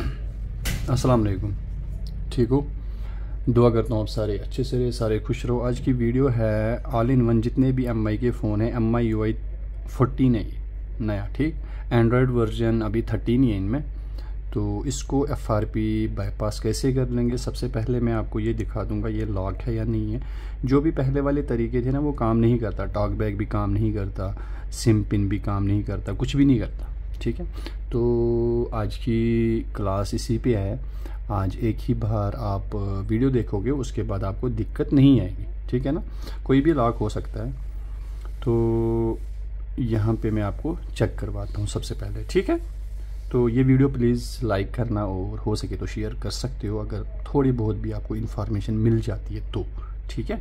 अस्सलाम वालेकुम ठीक हो दुआ करता हूँ आप सारे अच्छे से रहे सारे खुश रहो आज की वीडियो है ऑल इन वन जितने भी एम के फ़ोन हैं M I U I fourteen है ये नया ठीक एंड्रॉयड वर्जन अभी थर्टीन ही है इनमें तो इसको एफ आर पी बाईपास कैसे कर लेंगे सबसे पहले मैं आपको ये दिखा दूंगा ये लॉक है या नहीं है जो भी पहले वाले तरीके थे ना वो काम नहीं करता टॉक बैग भी काम नहीं करता सिम पिन भी काम नहीं करता कुछ भी नहीं करता ठीक है तो आज की क्लास इसी पे है आज एक ही बार आप वीडियो देखोगे उसके बाद आपको दिक्कत नहीं आएगी ठीक है ना कोई भी लॉक हो सकता है तो यहाँ पे मैं आपको चेक करवाता हूँ सबसे पहले ठीक है तो ये वीडियो प्लीज़ लाइक करना और हो सके तो शेयर कर सकते हो अगर थोड़ी बहुत भी आपको इन्फॉर्मेशन मिल जाती है तो ठीक है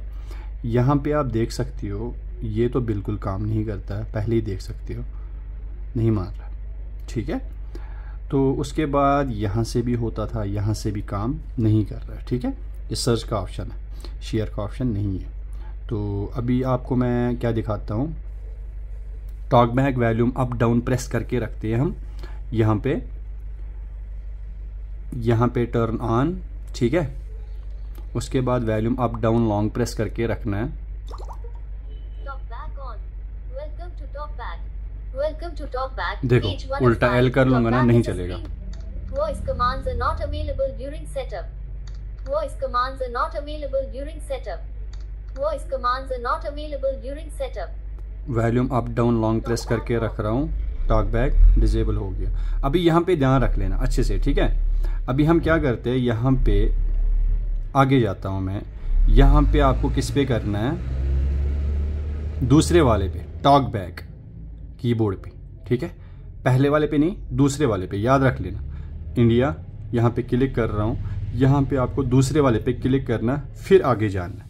यहाँ पे आप देख सकते हो ये तो बिल्कुल काम नहीं करता है पहले ही देख सकते हो नहीं मार रहा ठीक है तो उसके बाद यहाँ से भी होता था यहाँ से भी काम नहीं कर रहा है ठीक है ये सर्च का ऑप्शन है शेयर का ऑप्शन नहीं है तो अभी आपको मैं क्या दिखाता हूँ talk back volume up down press करके रखते हैं हम यहाँ पे यहाँ पे टर्न ऑन ठीक है उसके बाद volume up down long press करके रखना है देखो उल्टा एल कर लूंगा ना नहीं चलेगा volume up down long press करके रख रहा हूँ टॉक बैक डिजेबल हो गया अभी यहाँ पे ध्यान रख लेना अच्छे से ठीक है अभी हम क्या करते हैं यहाँ पे आगे जाता हूँ मैं यहाँ पे आपको किस पे करना है दूसरे वाले पे टॉक बैक कीबोर्ड पे ठीक है पहले वाले पे नहीं दूसरे वाले पे याद रख लेना इंडिया यहाँ पे क्लिक कर रहा हूँ यहाँ पे आपको दूसरे वाले पे क्लिक करना फिर आगे जाना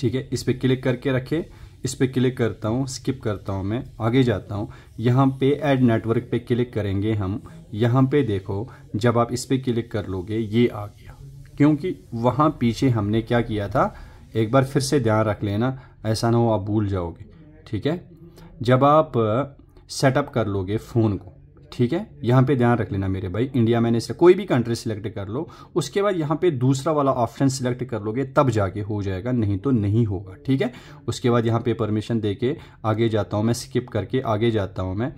ठीक है इस पर क्लिक करके रखें इस पर क्लिक करता हूँ स्किप करता हूँ मैं आगे जाता हूँ यहाँ पे ऐड नेटवर्क पे क्लिक करेंगे हम यहाँ पे देखो जब आप इस पर क्लिक कर लोगे ये आ गया क्योंकि वहाँ पीछे हमने क्या किया था एक बार फिर से ध्यान रख लेना ऐसा ना हो आप भूल जाओगे ठीक है जब आप सेटअप कर लोगे फ़ोन को ठीक है यहाँ पे ध्यान रख लेना मेरे भाई इंडिया मैंने इसे कोई भी कंट्री सिलेक्ट कर लो उसके बाद यहाँ पे दूसरा वाला ऑप्शन सिलेक्ट कर लोगे तब जाके हो जाएगा नहीं तो नहीं होगा ठीक है उसके बाद यहाँ पे परमिशन दे के आगे जाता हूँ मैं स्किप करके आगे जाता हूँ मैं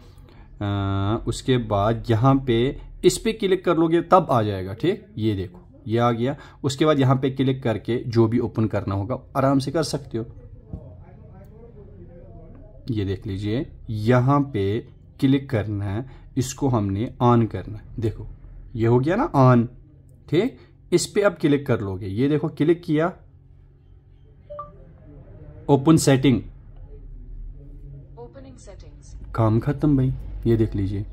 आ, उसके बाद यहाँ पे इस पर क्लिक कर लोगे तब आ जाएगा ठीक ये देखो ये आ गया उसके बाद यहाँ पर क्लिक करके जो भी ओपन करना होगा आराम से कर सकते हो ये देख लीजिए यहाँ पे क्लिक करना है इसको हमने ऑन करना है देखो ये हो गया ना ऑन ठीक इस पे अब क्लिक कर लोगे ये देखो क्लिक किया ओपन सेटिंग काम खत्म भाई ये देख लीजिए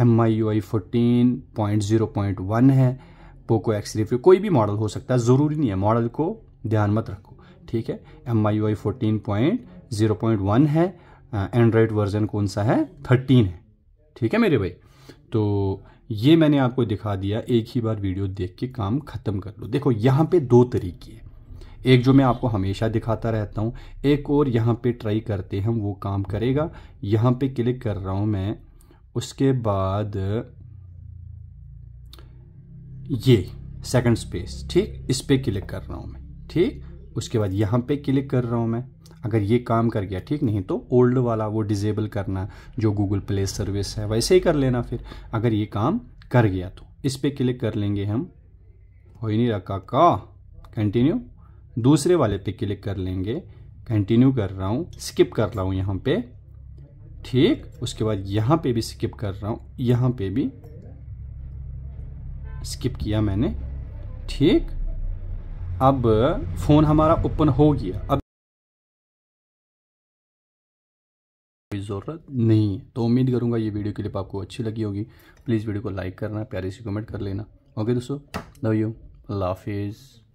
M I U I fourteen point zero point one है पोको एक्स रिफ्यू कोई भी मॉडल हो सकता है ज़रूरी नहीं है मॉडल को ध्यान मत रखो ठीक है M I U I fourteen point zero point one है एंड्रॉयड वर्जन कौन सा है थर्टीन है ठीक है मेरे भाई तो ये मैंने आपको दिखा दिया एक ही बार वीडियो देख के काम ख़त्म कर लो देखो यहाँ पे दो तरीके हैं एक जो मैं आपको हमेशा दिखाता रहता हूँ एक और यहाँ पे ट्राई करते हम वो काम करेगा यहाँ पे क्लिक कर रहा हूँ मैं उसके बाद ये सेकंड स्पेस ठीक इस पर क्लिक कर रहा हूँ मैं ठीक उसके बाद यहाँ पे क्लिक कर रहा हूँ मैं अगर ये काम कर गया ठीक नहीं तो ओल्ड वाला वो डिजेबल करना जो गूगल प्ले सर्विस है वैसे ही कर लेना फिर अगर ये काम कर गया तो इस पर क्लिक कर लेंगे हम हो ही नहीं रखा का कंटिन्यू दूसरे वाले पे क्लिक कर लेंगे कंटिन्यू कर रहा हूँ स्किप कर रहा हूँ यहाँ पे ठीक उसके बाद यहाँ पे भी स्किप कर रहा हूँ यहाँ पे भी स्किप किया मैंने ठीक अब फ़ोन हमारा ओपन हो गया अब ज़रूरत नहीं है तो उम्मीद करूँगा ये वीडियो क्लिप आपको अच्छी लगी होगी प्लीज़ वीडियो को लाइक करना प्यारे से कमेंट कर लेना ओके दोस्तों लव यू अल्लाह हाफिज़